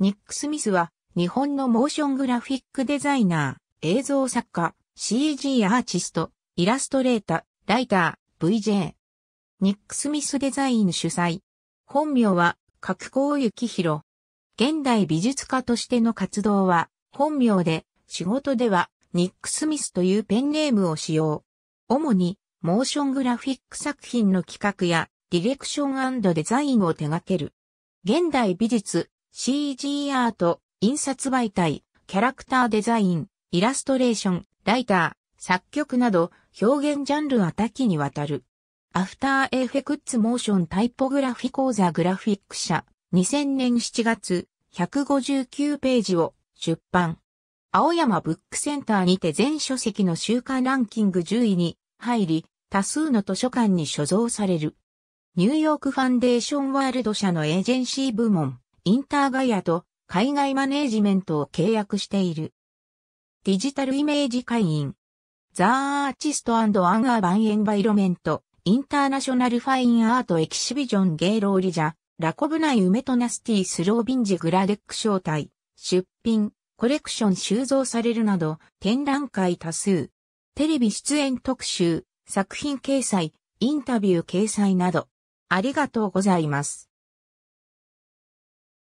ニック・スミスは、日本のモーショングラフィックデザイナー、映像作家、CG アーティスト、イラストレーター、ライター、VJ。ニック・スミスデザイン主催。本名は、角光幸宏。現代美術家としての活動は、本名で、仕事では、ニック・スミスというペンネームを使用。主に、モーショングラフィック作品の企画や、ディレクションデザインを手掛ける。現代美術、CG アート、印刷媒体、キャラクターデザイン、イラストレーション、ライター、作曲など表現ジャンルは多岐にわたる。アフターエフェクツモーションタイポグラフィ講座グラフィック社2000年7月159ページを出版。青山ブックセンターにて全書籍の週間ランキング10位に入り、多数の図書館に所蔵される。ニューヨークファンデーションワールド社のエージェンシー部門、インターガイアと海外マネージメントを契約している。ディジタルイメージ会員。ザ・アーチストアンアンアーバンエンバイロメント、インターナショナルファインアートエキシビジョンゲイローリジャ、ラコブナイウメトナスティスロービンジグラデック招待、出品、コレクション収蔵されるなど、展覧会多数、テレビ出演特集、作品掲載、インタビュー掲載など、ありがとうございます。